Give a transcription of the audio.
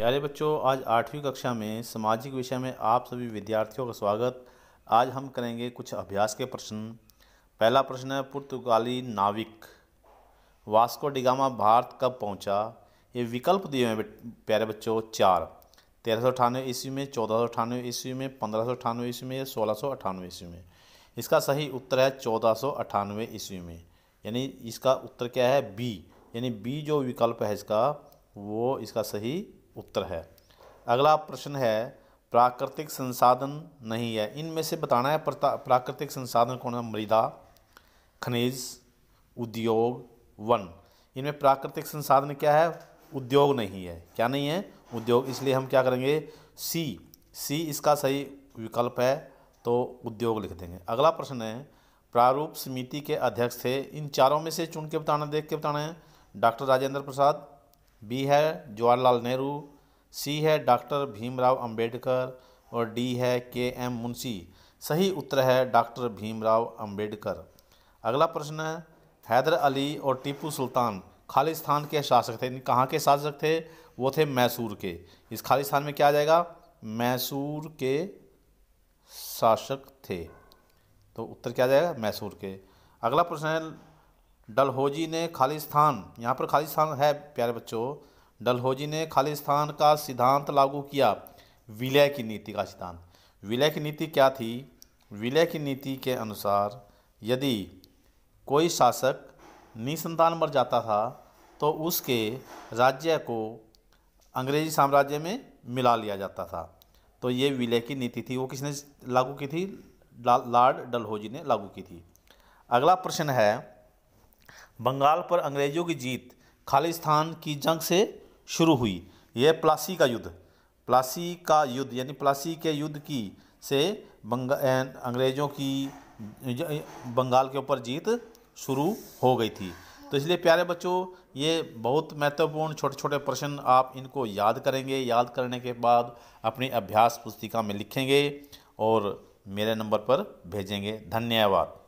प्यारे बच्चों आज आठवीं कक्षा में सामाजिक विषय में आप सभी विद्यार्थियों का स्वागत आज हम करेंगे कुछ अभ्यास के प्रश्न पहला प्रश्न है पुर्तगाली नाविक वास्को डिगामा भारत कब पहुंचा? ये विकल्प दिए हैं प्यारे बच्चों चार तेरह सौ अठानवे ईस्वी में चौदह सौ अठानवे ईस्वी में पंद्रह सौ अठानवे ईस्वी में या सोलह सौ अठानवे ईस्वी में इसका सही उत्तर है चौदह सौ अठानवे ईस्वी में यानी इसका उत्तर क्या है बी यानी बी जो विकल्प है इसका वो इसका सही उत्तर है अगला प्रश्न है प्राकृतिक संसाधन नहीं है इनमें से बताना है प्राकृतिक संसाधन कौन है मृदा खनिज उद्योग वन इनमें प्राकृतिक संसाधन क्या है उद्योग नहीं है क्या नहीं है उद्योग इसलिए हम क्या करेंगे सी सी इसका सही विकल्प है तो उद्योग लिख देंगे अगला प्रश्न है प्रारूप समिति के अध्यक्ष थे इन चारों में से चुन के बताना देख के बताना है डॉक्टर राजेंद्र प्रसाद बी है जवाहरलाल नेहरू सी है डॉक्टर भीमराव अंबेडकर और डी है के एम मुंशी सही उत्तर है डॉक्टर भीमराव अंबेडकर अगला प्रश्न है हैदर अली और टीपू सुल्तान खालिस्तान के शासक थे कहाँ के शासक थे वो थे मैसूर के इस खालिस्तान में क्या आ जाएगा मैसूर के शासक थे तो उत्तर क्या आ जाएगा मैसूर के अगला प्रश्न है डलहौजी ने खालिस्तान यहाँ पर खालिस्तान है प्यारे बच्चों डलहौजी ने खालिस्तान का सिद्धांत लागू किया विलय की नीति का सिद्धांत विलय की नीति क्या थी विलय की नीति के अनुसार यदि कोई शासक निसंतान मर जाता था तो उसके राज्य को अंग्रेजी साम्राज्य में मिला लिया जाता था तो ये विलय की नीति थी वो किसने लागू की थी लॉर्ड डलहौजी ने लागू की थी अगला प्रश्न है बंगाल पर अंग्रेज़ों की जीत खालिस्तान की जंग से शुरू हुई यह प्लासी का युद्ध प्लासी का युद्ध यानी प्लासी के युद्ध की से बंग अंग्रेज़ों की बंगाल के ऊपर जीत शुरू हो गई थी तो इसलिए प्यारे बच्चों ये बहुत महत्वपूर्ण छोटे छोटे प्रश्न आप इनको याद करेंगे याद करने के बाद अपनी अभ्यास पुस्तिका में लिखेंगे और मेरे नंबर पर भेजेंगे धन्यवाद